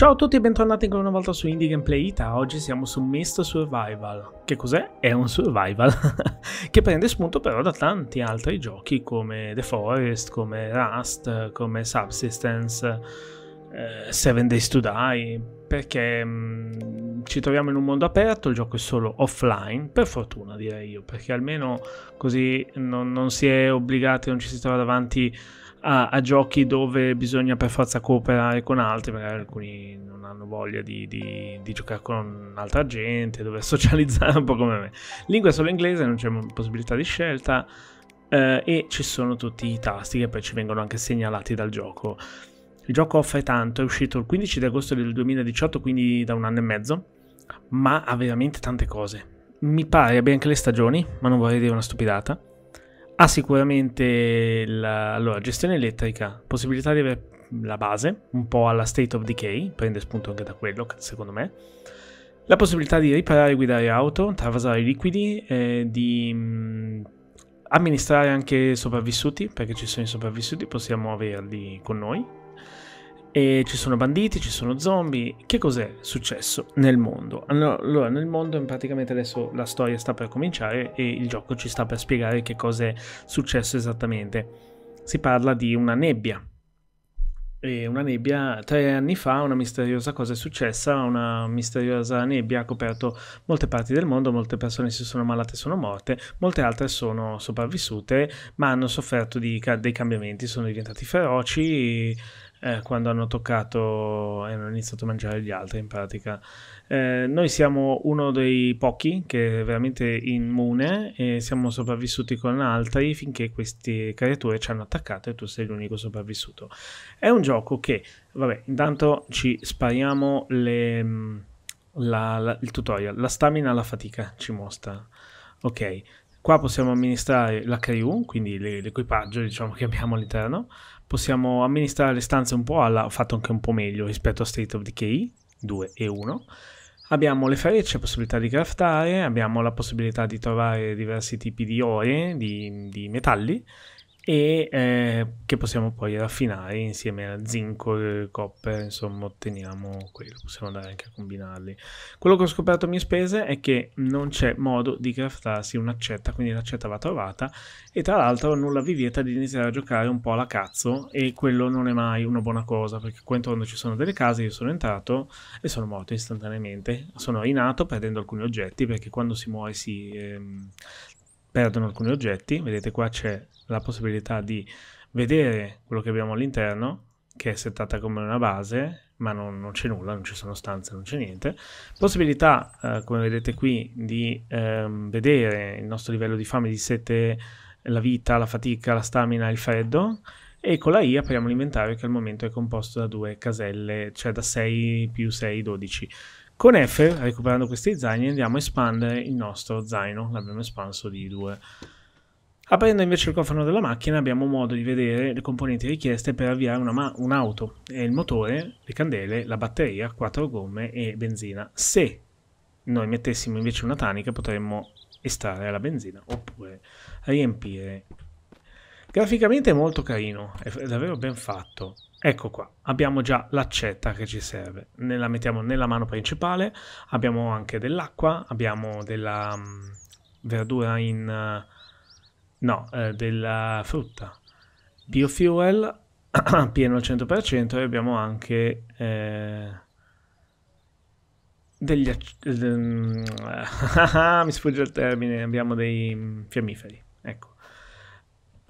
Ciao a tutti e bentornati ancora una volta su Indie Gameplay Ita. Oggi siamo su Mist Survival. Che cos'è? È un survival che prende spunto però da tanti altri giochi come The Forest, come Rust, come Subsistence, eh, Seven Days to Die, perché mh, mm, ci troviamo in un mondo aperto, il gioco è solo offline, per fortuna direi io, perché almeno così non, non si è obbligati, non ci si trova davanti a, a, giochi dove bisogna per forza cooperare con altri, magari alcuni non hanno voglia di, di, di giocare con altra gente, dove socializzare un po' come me. Lingua solo inglese, non c'è possibilità di scelta eh, e ci sono tutti i tasti che poi ci vengono anche segnalati dal gioco. Il gioco offre tanto, è uscito il 15 di agosto del 2018, quindi da un anno e mezzo, ma ha veramente tante cose. Mi pare abbia anche le stagioni, ma non vorrei dire una stupidata ha sicuramente la allora, gestione elettrica, possibilità di avere la base, un po' alla State of Decay, prende spunto anche da quello, secondo me. La possibilità di riparare e guidare auto, travasare i liquidi, eh, di mh, mm, amministrare anche sopravvissuti, perché ci sono i sopravvissuti, possiamo averli con noi e ci sono banditi, ci sono zombie. Che cos'è successo nel mondo? Allora, nel mondo praticamente adesso la storia sta per cominciare e il gioco ci sta per spiegare che cosa è successo esattamente. Si parla di una nebbia. E una nebbia, tre anni fa una misteriosa cosa è successa, una misteriosa nebbia ha coperto molte parti del mondo, molte persone si sono malate e sono morte, molte altre sono sopravvissute ma hanno sofferto di, dei cambiamenti, sono diventati feroci, eh, quando hanno toccato e hanno iniziato a mangiare gli altri in pratica. Eh, noi siamo uno dei pochi che è veramente immune e siamo sopravvissuti con altri finché queste creature ci hanno attaccato e tu sei l'unico sopravvissuto. È un gioco che, vabbè, intanto ci spariamo le, mm, la, la, il tutorial, la stamina alla fatica ci mostra. Ok, Qua possiamo amministrare la crew, quindi l'equipaggio diciamo, che abbiamo all'interno possiamo amministrare le stanze un po' alla, fatto anche un po' meglio rispetto a State of Decay 2 e 1. Abbiamo le frecce, possibilità di craftare, abbiamo la possibilità di trovare diversi tipi di ore, di, di metalli e eh, che possiamo poi raffinare insieme a zinco e copper, insomma otteniamo quello, possiamo andare anche a combinarli. Quello che ho scoperto a mie spese è che non c'è modo di craftarsi un'accetta, quindi l'accetta va trovata e tra l'altro nulla vi vieta di iniziare a giocare un po' alla cazzo e quello non è mai una buona cosa perché qua intorno ci sono delle case, io sono entrato e sono morto istantaneamente, sono rinato perdendo alcuni oggetti perché quando si muore si, ehm, perdono alcuni oggetti. Vedete qua c'è la possibilità di vedere quello che abbiamo all'interno, che è settata come una base, ma non, non c'è nulla, non ci sono stanze, non c'è niente. Possibilità, eh, come vedete qui, di ehm, vedere il nostro livello di fame, di sete, la vita, la fatica, la stamina, il freddo. E con la I apriamo l'inventario che al momento è composto da due caselle, cioè da 6 più 6, 12. Con F, recuperando questi zaini, andiamo a espandere il nostro zaino, l'abbiamo espanso di due. Aprendo invece il cofano della macchina abbiamo modo di vedere le componenti richieste per avviare un'auto, un il motore, le candele, la batteria, quattro gomme e benzina. Se noi mettessimo invece una tanica potremmo estrarre la benzina oppure riempire. Graficamente è molto carino, è davvero ben fatto. Ecco qua, abbiamo già l'accetta che ci serve, ne la mettiamo nella mano principale, abbiamo anche dell'acqua, abbiamo della mh, mm, verdura in... Eh, no, eh, della frutta, biofuel pieno al 100% e abbiamo anche eh, degli... Eh, mi sfugge il termine, abbiamo dei mm, fiammiferi, ecco.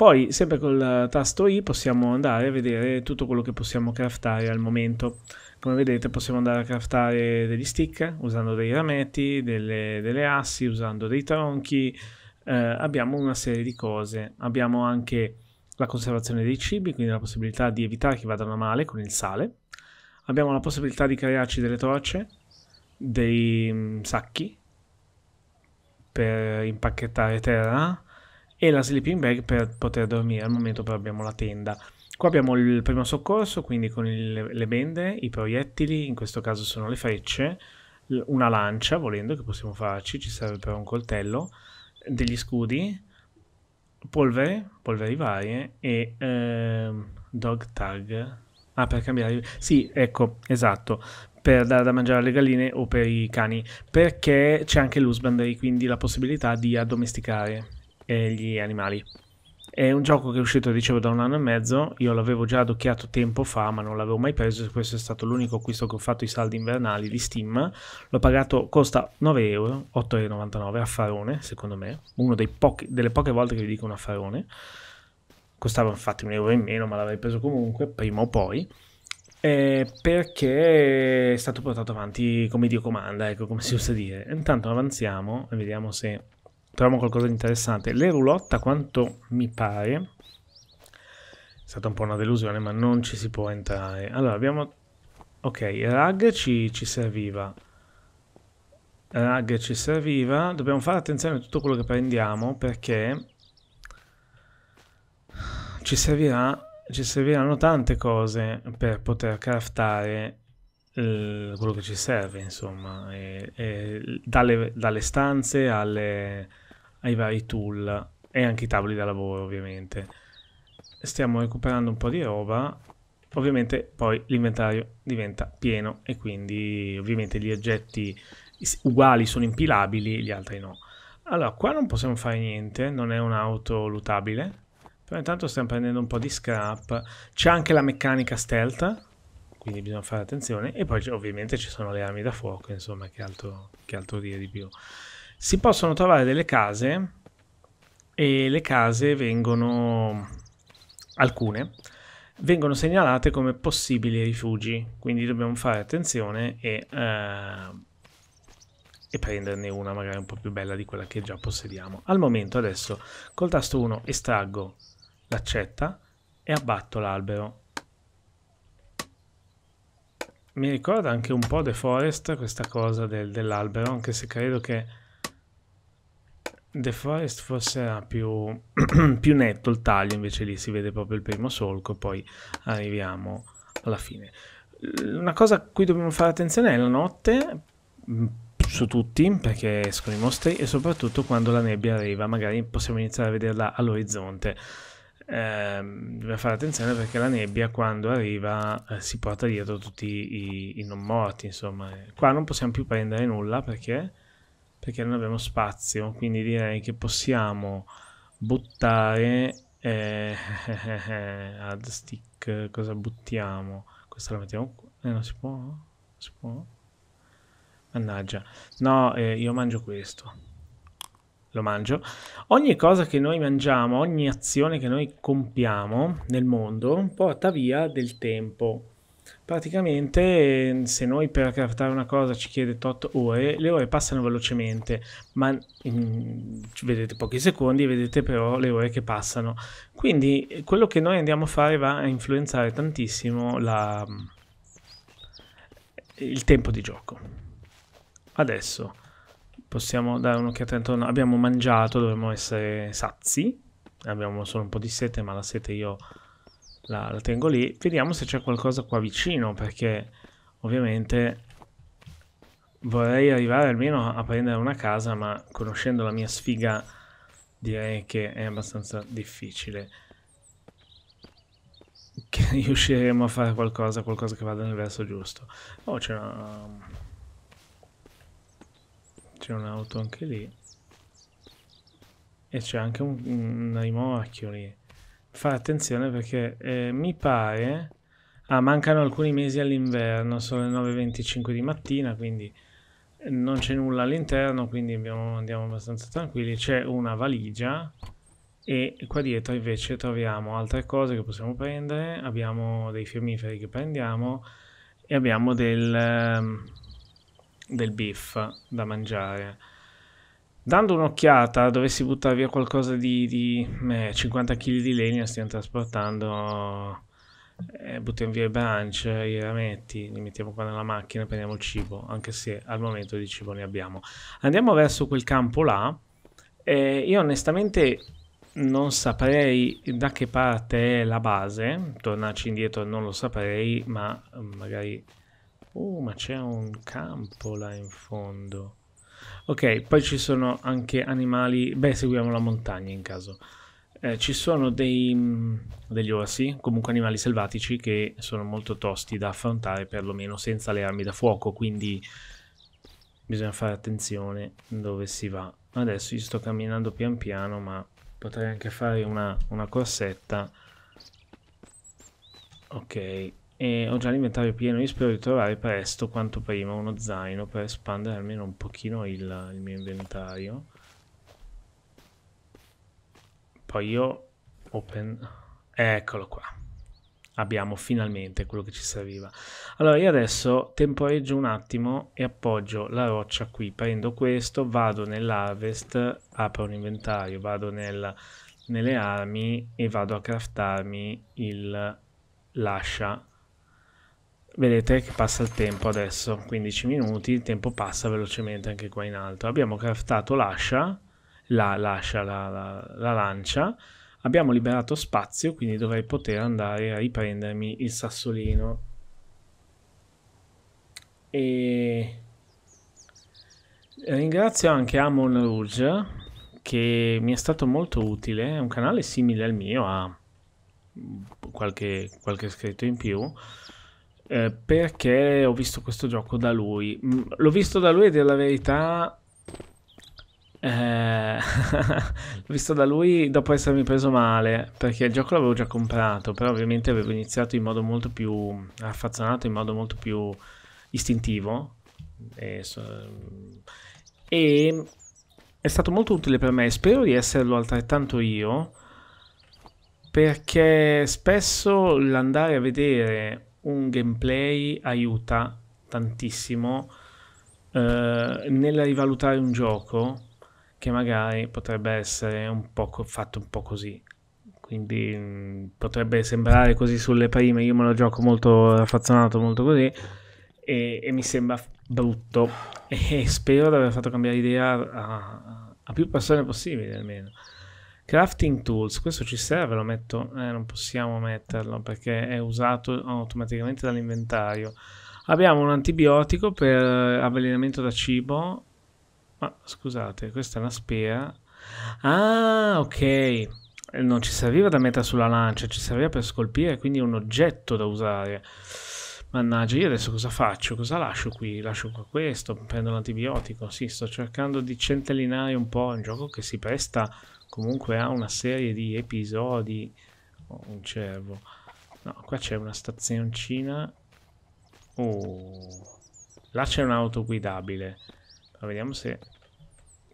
Poi sempre col tasto I possiamo andare a vedere tutto quello che possiamo craftare al momento. Come vedete possiamo andare a craftare degli stick usando dei rametti, delle, delle assi, usando dei tronchi. Eh, abbiamo una serie di cose. Abbiamo anche la conservazione dei cibi, quindi la possibilità di evitare che vadano male con il sale. Abbiamo la possibilità di crearci delle torce, dei mm, sacchi per impacchettare terra, e la sleeping bag per poter dormire. Al momento però abbiamo la tenda. Qua abbiamo il primo soccorso, quindi con il, le bende, i proiettili, in questo caso sono le frecce, una lancia volendo che possiamo farci, ci serve però un coltello, degli scudi, polvere, polveri varie e ehm, dog tag. Ah, per cambiare... Sì, ecco, esatto per dare da mangiare alle galline o per i cani, perché c'è anche l'usbandry, quindi la possibilità di addomesticare e gli animali. È un gioco che è uscito, dicevo, da un anno e mezzo. Io l'avevo già adocchiato tempo fa, ma non l'avevo mai preso. Questo è stato l'unico acquisto che ho fatto i saldi invernali di Steam. L'ho pagato, costa 9 euro, 8,99 a farone, secondo me. Una delle poche volte che vi dico un affarone. Costava infatti un euro in meno, ma l'avrei preso comunque, prima o poi. Eh, perché è stato portato avanti come Dio comanda, ecco come si usa dire. Intanto avanziamo e vediamo se troviamo qualcosa di interessante. Le roulotte, a quanto mi pare, è stata un po' una delusione, ma non ci si può entrare. Allora, abbiamo... Ok, rag ci, ci serviva. Rag ci serviva. Dobbiamo fare attenzione a tutto quello che prendiamo, perché ci, servirà, ci serviranno tante cose per poter craftare eh, quello che ci serve, insomma, e, e dalle, dalle, stanze alle, ai vari tool e anche i tavoli da lavoro ovviamente. Stiamo recuperando un po' di roba, ovviamente poi l'inventario diventa pieno e quindi ovviamente gli oggetti uguali sono impilabili, gli altri no. Allora, qua non possiamo fare niente, non è un'auto lutabile, però intanto stiamo prendendo un po' di scrap. C'è anche la meccanica stealth, quindi bisogna fare attenzione. E poi ovviamente ci sono le armi da fuoco, insomma, che altro, che altro dire di più si possono trovare delle case e le case vengono, alcune, vengono segnalate come possibili rifugi, quindi dobbiamo fare attenzione e, eh, e, prenderne una magari un po' più bella di quella che già possediamo. Al momento adesso col tasto 1 estraggo l'accetta e abbatto l'albero. Mi ricorda anche un po' The Forest questa cosa del, dell'albero, anche se credo che The Forest forse era più, più, netto il taglio, invece lì si vede proprio il primo solco e poi arriviamo alla fine. Una cosa a cui dobbiamo fare attenzione è la notte, mm, su tutti, perché escono i mostri, e soprattutto quando la nebbia arriva, magari possiamo iniziare a vederla all'orizzonte. Eh, dobbiamo fare attenzione perché la nebbia quando arriva eh, si porta dietro tutti i, i non morti, insomma. Qua non possiamo più prendere nulla perché perché non abbiamo spazio, quindi direi che possiamo buttare eh, eh, stick, cosa buttiamo? Questa la mettiamo qua, eh non si può? Non si può? Mannaggia, no, eh, io mangio questo lo mangio. Ogni cosa che noi mangiamo, ogni azione che noi compiamo nel mondo porta via del tempo. Praticamente se noi per craftare una cosa ci chiede 8 ore, le ore passano velocemente, ma in, mm, vedete pochi secondi vedete però le ore che passano. Quindi quello che noi andiamo a fare va a influenzare tantissimo la, mm, il tempo di gioco. Adesso possiamo dare un'occhiata intorno, abbiamo mangiato, dovremmo essere sazi, abbiamo solo un po' di sete, ma la sete io la, la tengo lì. Vediamo se c'è qualcosa qua vicino, perché ovviamente vorrei arrivare almeno a prendere una casa, ma conoscendo la mia sfiga direi che è abbastanza difficile che riusciremo a fare qualcosa, qualcosa che vada nel verso giusto. Oh, c'è una... C'è un'auto anche lì. E c'è anche un, un rimorchio lì fare attenzione perché eh, mi pare... Ah, mancano alcuni mesi all'inverno, sono le 9.25 di mattina, quindi eh, non c'è nulla all'interno, quindi abbiamo, andiamo abbastanza tranquilli. C'è una valigia e qua dietro invece troviamo altre cose che possiamo prendere. Abbiamo dei fiammiferi che prendiamo e abbiamo del, ehm, del beef da mangiare. Dando un'occhiata, dovessi buttare via qualcosa di, di eh, 50 kg di legna, stiamo trasportando, eh, buttiamo via i branch, i rametti, li mettiamo qua nella macchina, prendiamo il cibo, anche se al momento di cibo ne abbiamo. Andiamo verso quel campo là, eh, io onestamente non saprei da che parte è la base, tornarci indietro non lo saprei, ma mm, magari... Oh, ma c'è un campo là in fondo. Ok, poi ci sono anche animali. Beh, seguiamo la montagna in caso. Eh, ci sono dei, mm, degli orsi, comunque animali selvatici, che sono molto tosti da affrontare, perlomeno senza le armi da fuoco, quindi bisogna fare attenzione dove si va. Adesso io sto camminando pian piano, ma potrei anche fare una, una corsetta. Ok, e ho già l'inventario pieno, io spero di trovare presto quanto prima uno zaino per espandere almeno un pochino il, il mio inventario. Poi io open... Eccolo qua. Abbiamo finalmente quello che ci serviva. Allora io adesso temporeggio un attimo e appoggio la roccia qui. Prendo questo, vado nell'harvest, apro un inventario, vado nel, nelle armi e vado a craftarmi il lascia Vedete che passa il tempo adesso, 15 minuti, il tempo passa velocemente anche qua in alto. Abbiamo craftato l'ascia, la, l'ascia, la, la, la lancia, abbiamo liberato spazio, quindi dovrei poter andare a riprendermi il sassolino. E ringrazio anche Amon Rouge che mi è stato molto utile, è un canale simile al mio, ha qualche, qualche iscritto in più eh, perché ho visto questo gioco da lui. Mm, l'ho visto da lui e della verità... Eh, l'ho visto da lui dopo essermi preso male perché il gioco l'avevo già comprato però ovviamente avevo iniziato in modo molto più raffazzonato in modo molto più istintivo e, mm, e è stato molto utile per me spero di esserlo altrettanto io perché spesso l'andare a vedere un gameplay aiuta tantissimo eh, nel rivalutare un gioco che magari potrebbe essere un po' fatto un po' così. Quindi mh, mm, potrebbe sembrare così sulle prime, io me lo gioco molto raffazzonato, molto così, e, e mi sembra brutto. E, spero di aver fatto cambiare idea a, a, a più persone possibile almeno. Crafting tools, questo ci serve, lo metto, eh, non possiamo metterlo perché è usato automaticamente dall'inventario. Abbiamo un antibiotico per avvelenamento da cibo, ma scusate, questa è una spera. Ah, ok, non ci serviva da mettere sulla lancia, ci serviva per scolpire, quindi è un oggetto da usare. Mannaggia, io adesso cosa faccio? Cosa lascio qui? Lascio qua questo, prendo l'antibiotico. Sì, sto cercando di centellinare un po', un gioco che si presta comunque ha una serie di episodi oh, un cervo no qua c'è una stazioncina oh là c'è un'auto guidabile Ma vediamo se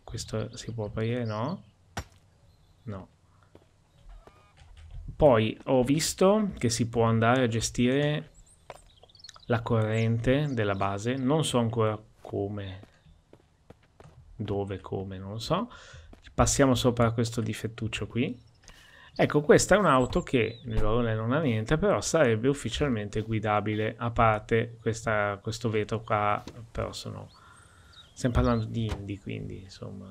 questo si può aprire no no poi ho visto che si può andare a gestire la corrente della base non so ancora come dove come non lo so passiamo sopra questo difettuccio qui ecco questa è un'auto che nel valore non ha niente però sarebbe ufficialmente guidabile a parte questa, questo vetro qua però sono stiamo parlando di indie quindi insomma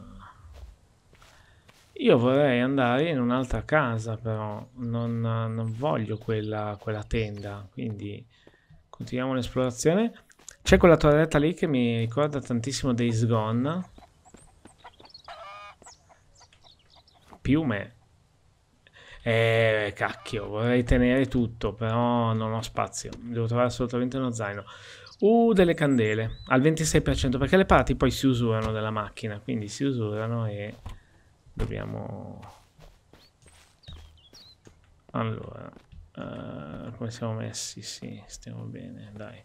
io vorrei andare in un'altra casa però, non, non voglio quella, quella, tenda, quindi continuiamo l'esplorazione. C'è quella torretta lì che mi ricorda tantissimo Days Gone, piume. Eh, cacchio, vorrei tenere tutto, però non ho spazio. Devo trovare assolutamente uno zaino. Uh, delle candele al 26% perché le parti poi si usurano della macchina, quindi si usurano e dobbiamo... Allora, uh, come siamo messi? Sì, stiamo bene, dai.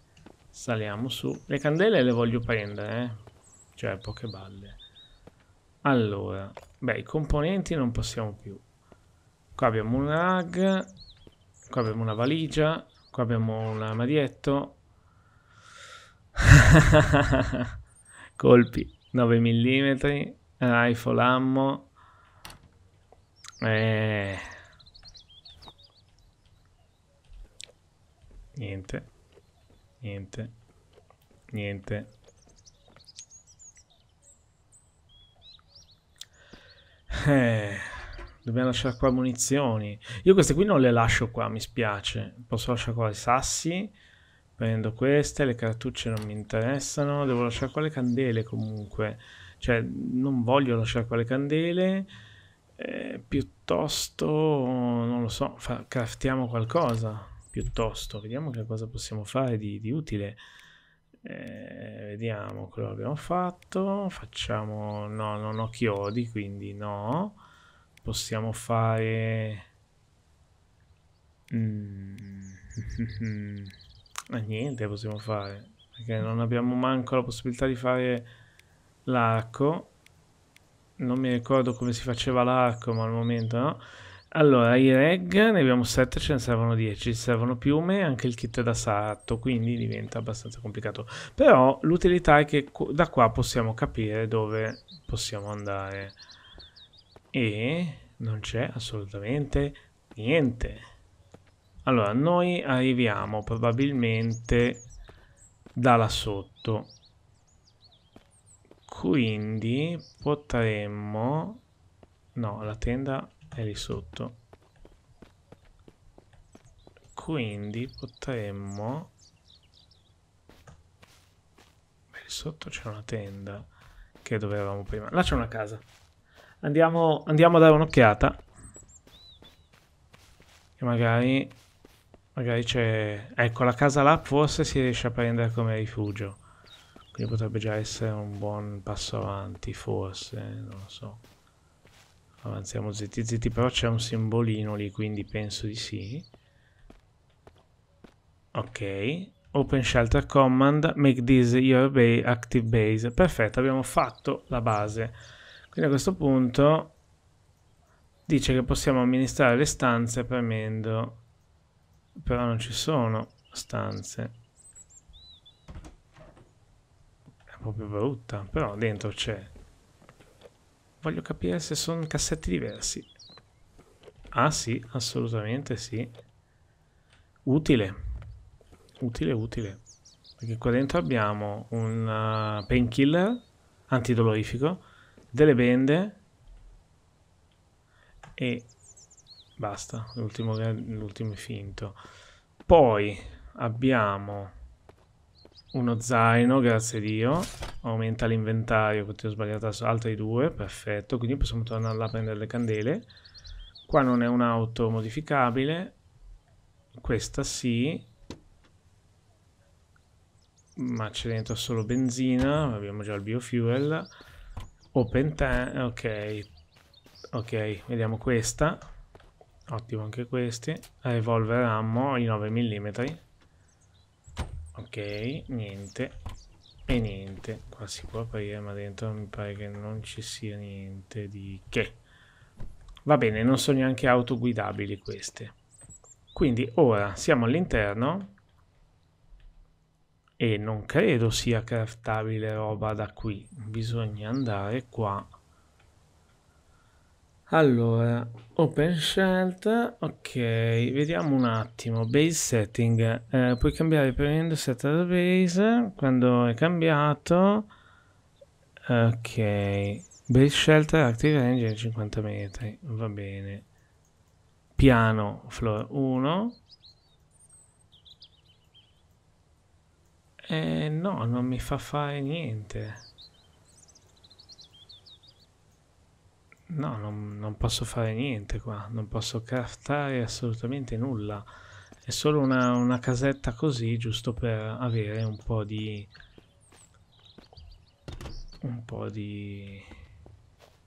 Saliamo su. Le candele le voglio prendere, eh. Cioè, poche balle. Allora, beh, i componenti non possiamo più. Qua abbiamo un rag, qua abbiamo una valigia, qua abbiamo un armadietto. Colpi 9 mm, rifle ammo. Eh. Niente, niente, niente. Eh, dobbiamo lasciare qua munizioni. Io queste qui non le lascio qua, mi spiace. Posso lasciare qua i sassi. Prendo queste, le cartucce non mi interessano. Devo lasciare qua le candele comunque. Cioè, non voglio lasciare qua le candele. Eh, piuttosto, non lo so, craftiamo qualcosa. Piuttosto, vediamo che cosa possiamo fare di, di utile. Eh, vediamo quello che abbiamo fatto. Facciamo... No, non ho chiodi, quindi no. Possiamo fare... Mm. Eh, niente possiamo fare. Perché non abbiamo manco la possibilità di fare l'arco. Non mi ricordo come si faceva l'arco, ma al momento no. Allora, i reg ne abbiamo 7, ce ne servono 10, ci servono piume e anche il kit da sarto, quindi diventa abbastanza complicato. Però l'utilità è che da qua possiamo capire dove possiamo andare. E non c'è assolutamente niente. Allora, noi arriviamo probabilmente da là sotto. Quindi potremmo... No, la tenda è lì sotto quindi potremmo Beh, lì sotto c'è una tenda che dovevamo prima là c'è una casa andiamo, andiamo a dare un'occhiata e magari magari c'è ecco la casa là forse si riesce a prendere come rifugio quindi potrebbe già essere un buon passo avanti forse non lo so Avanziamo zitti zitti, però c'è un simbolino lì, quindi penso di sì. Ok. Open Shelter Command, make this your bay active base. Perfetto, abbiamo fatto la base. Quindi a questo punto dice che possiamo amministrare le stanze premendo... Però non ci sono stanze. È proprio brutta, però dentro c'è. Voglio capire se sono cassetti diversi. Ah sì, assolutamente sì. Utile. Utile, utile. Perché qua dentro abbiamo un eh, painkiller antidolorifico, delle bende e basta, l'ultimo finto. Poi abbiamo uno zaino, grazie a Dio. Aumenta l'inventario, ho sbagliato altri due, perfetto. Quindi possiamo tornare a prendere le candele. Qua non è un'auto modificabile. Questa sì. Ma c'è dentro solo benzina, abbiamo già il biofuel. Open tank, ok. Ok, vediamo questa. Ottimo anche questi. Revolver ammo i 9 mm. Ok, niente. E niente. Qua si può aprire, ma dentro mi pare che non ci sia niente di che. Va bene, non sono neanche autoguidabili queste. Quindi ora siamo all'interno e non credo sia craftabile roba da qui. Bisogna andare qua allora, open shelt, ok, vediamo un attimo, base setting, eh, puoi cambiare premendo set base, quando è cambiato, ok, base shelter active engine 50 metri, va bene, piano floor 1, eh, no, non mi fa fare niente. No, non, non, posso fare niente qua, non posso craftare assolutamente nulla. È solo una, una casetta così, giusto per avere un po' di... Un po' di...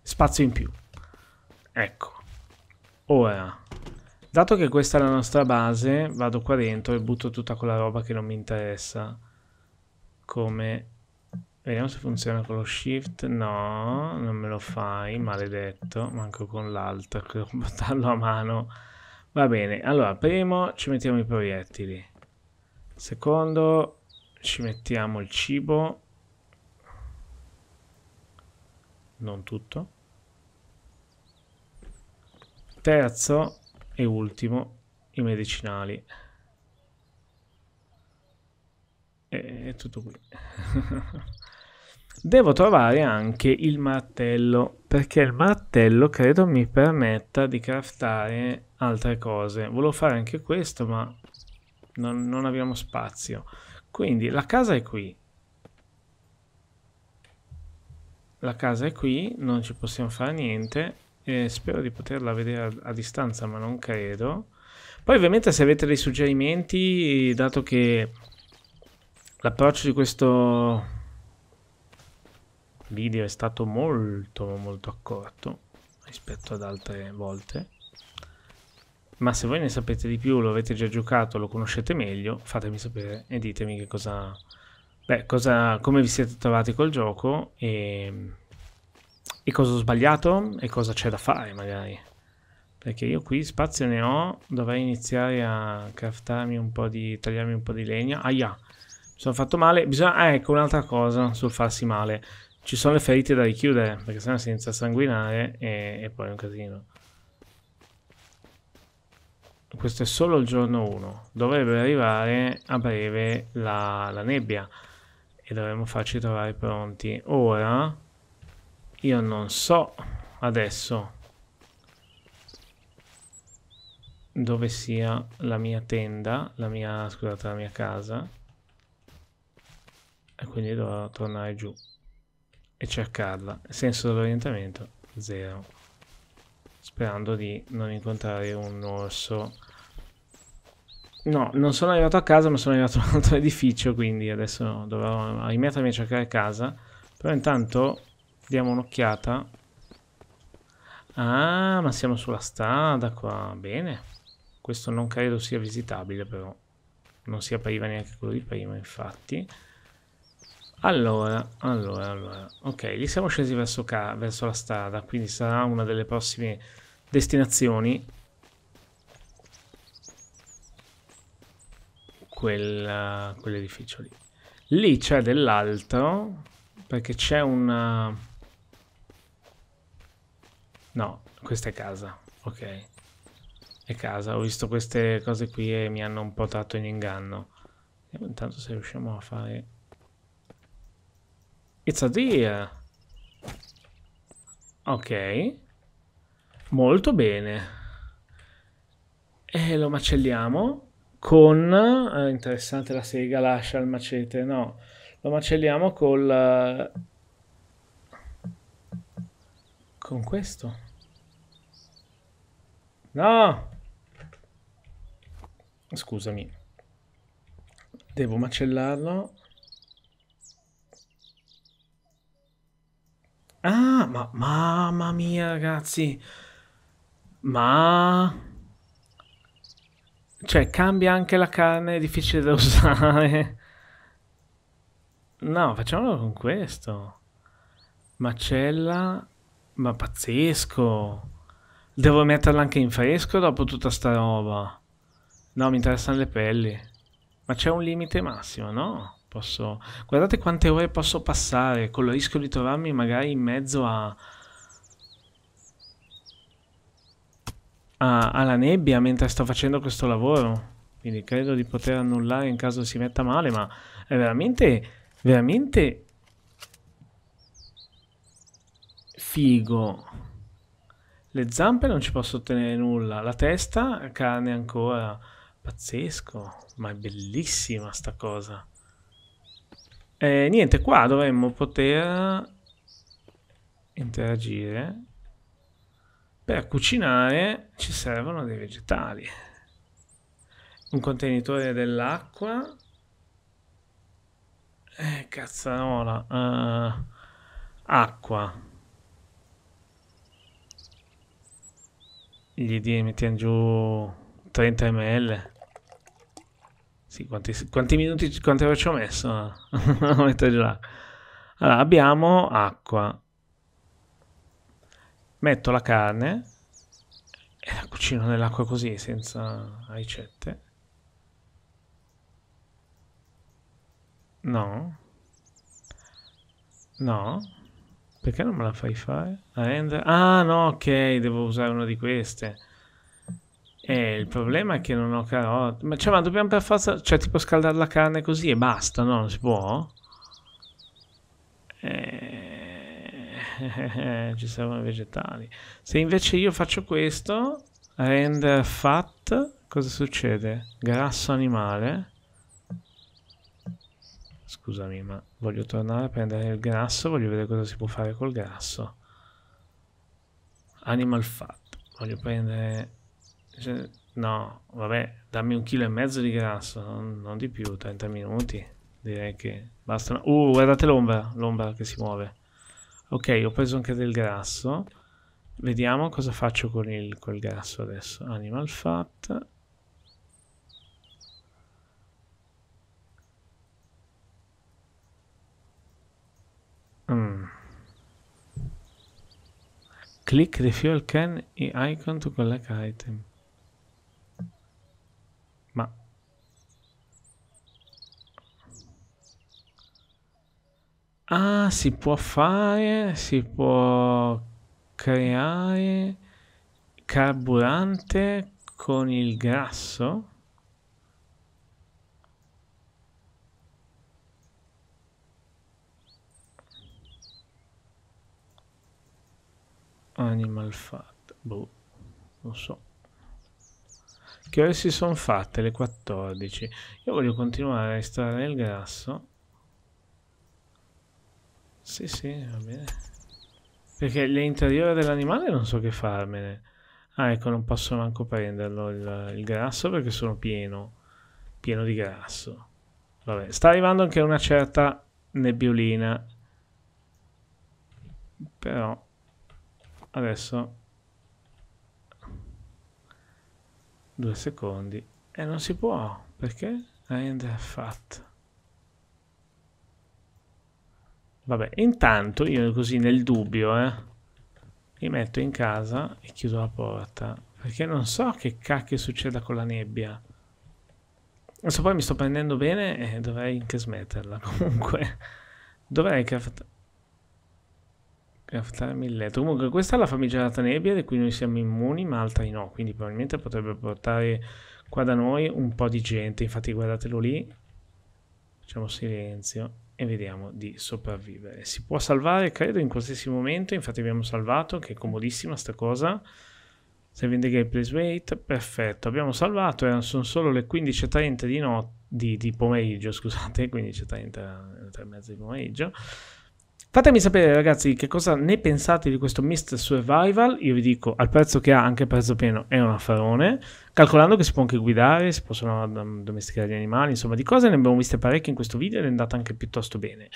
Spazio in più. Ecco. Ora, dato che questa è la nostra base, vado qua dentro e butto tutta quella roba che non mi interessa. Come Vediamo se funziona con lo shift. No, non me lo fai, maledetto. Manco con l'alt, che buttarlo a mano. Va bene, allora, primo ci mettiamo i proiettili. Secondo ci mettiamo il cibo. Non tutto. Terzo e ultimo, i medicinali. E tutto qui. Devo trovare anche il martello, perché il martello credo mi permetta di craftare altre cose. Volevo fare anche questo, ma non, non abbiamo spazio. Quindi la casa è qui. La casa è qui, non ci possiamo fare niente. Eh, spero di poterla vedere a, a distanza, ma non credo. Poi ovviamente se avete dei suggerimenti, dato che l'approccio di questo video è stato molto molto accorto rispetto ad altre volte ma se voi ne sapete di più, lo avete già giocato, lo conoscete meglio, fatemi sapere e ditemi che cosa, beh, cosa, come vi siete trovati col gioco e, e cosa ho sbagliato e cosa c'è da fare magari. Perché io qui spazio ne ho, dovrei iniziare a craftarmi un po' di, tagliarmi un po' di legna. Aia, mi sono fatto male. Bisogna, ah, ecco un'altra cosa sul farsi male. Ci sono le ferite da richiudere, perché sennò si inizia a sanguinare e, e poi è un casino. Questo è solo il giorno 1. Dovrebbe arrivare a breve la, la nebbia e dovremmo farci trovare pronti. Ora, io non so adesso dove sia la mia tenda, la mia, scusate, la mia casa. E quindi dovrò tornare giù e cercarla. Senso dell'orientamento zero. Sperando di non incontrare un orso. No, non sono arrivato a casa ma sono arrivato in un altro edificio quindi adesso dovrò rimettermi a cercare casa. Però intanto diamo un'occhiata. Ah, ma siamo sulla strada qua. Bene. Questo non credo sia visitabile però. Non si apriva neanche quello di prima infatti. Allora, allora, allora. Ok, lì siamo scesi verso, verso la strada, quindi sarà una delle prossime destinazioni. Quella, quell'edificio lì. Lì c'è dell'altro, perché c'è una... No, questa è casa, ok. È casa, ho visto queste cose qui e mi hanno un po' tratto in inganno. Vediamo intanto se riusciamo a fare It's a deer. Ok. Molto bene. E lo macelliamo con... Eh, interessante la sega lascia il macete, no. Lo macelliamo col... Eh, con questo. No! Scusami. Devo macellarlo Ah, ma mamma mia, ragazzi. Ma... Cioè, cambia anche la carne, è difficile da usare. No, facciamolo con questo. Macella... Ma pazzesco. Devo metterla anche in fresco dopo tutta sta roba. No, mi interessano le pelli. Ma c'è un limite massimo, no? Posso... Guardate quante ore posso passare con il rischio di trovarmi magari in mezzo a... a... alla nebbia mentre sto facendo questo lavoro. Quindi credo di poter annullare in caso si metta male, ma è veramente, veramente figo. Le zampe non ci posso ottenere nulla, la testa carne ancora. Pazzesco, ma è bellissima sta cosa. Eh, niente, qua dovremmo poter interagire. Per cucinare ci servono dei vegetali. Un contenitore dell'acqua. Eh, cazzarola. Uh, acqua. Gli di mettiamo giù 30 ml. Sì, quanti, quanti minuti, quanti ore ci ho messo a mettere Allora, abbiamo acqua. Metto la carne e la cucino nell'acqua così, senza ricette. No. No. Perché non me la fai fare? Ah, no, ok, devo usare una di queste. Eh, il problema è che non ho carote. Oh, ma, cioè, ma dobbiamo per forza. Cioè, tipo scaldare la carne così e basta, no? Non si può? Eh... Ci servono i vegetali. Se invece io faccio questo, render fat, cosa succede? Grasso animale. Scusami, ma voglio tornare a prendere il grasso, voglio vedere cosa si può fare col grasso. Animal fat. Voglio prendere cioè, no, vabbè, dammi un chilo e mezzo di grasso, non, non di più, 30 minuti. Direi che bastano. Uh, guardate l'ombra, l'ombra che si muove. Ok, ho preso anche del grasso. Vediamo cosa faccio con il col grasso adesso. Animal fat. Mm. Click the fuel can icon to collect item. Ah, si può fare, si può creare carburante con il grasso? Animal fat, boh, non so. Che ore si sono fatte? Le 14. Io voglio continuare a estrarre nel grasso. Sì, sì, va bene. Perché l'interiore dell'animale non so che farmene. Ah, ecco, non posso manco prenderlo il, il grasso perché sono pieno. Pieno di grasso. Vabbè, sta arrivando anche una certa nebbiolina. Però adesso due secondi e non si può perché render fat Vabbè, intanto io così nel dubbio, eh, mi metto in casa e chiudo la porta. Perché non so che cacchio succeda con la nebbia. Adesso poi mi sto prendendo bene e eh, dovrei anche smetterla. Comunque, dovrei craft... craftarmi il letto. Comunque, questa è la famigerata nebbia di cui noi siamo immuni, ma altri no. Quindi probabilmente potrebbe portare qua da noi un po' di gente. Infatti, guardatelo lì. Facciamo silenzio e vediamo di sopravvivere. Si può salvare, credo, in qualsiasi momento, infatti abbiamo salvato, che è comodissima sta cosa. Se the game please wait, perfetto, abbiamo salvato, erano, sono solo le 15.30 di, no, di, di pomeriggio, scusate, 15.30, 3.30 di pomeriggio. Fatemi sapere ragazzi che cosa ne pensate di questo Mist Survival, io vi dico al prezzo che ha anche prezzo pieno è un affarone, calcolando che si può anche guidare, si possono ehm, domesticare gli animali, insomma di cose ne abbiamo viste parecchie in questo video ed è andata anche piuttosto bene.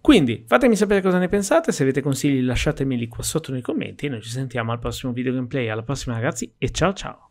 Quindi fatemi sapere cosa ne pensate, se avete consigli lasciatemeli qua sotto nei commenti e noi ci sentiamo al prossimo video gameplay, alla prossima ragazzi e ciao ciao!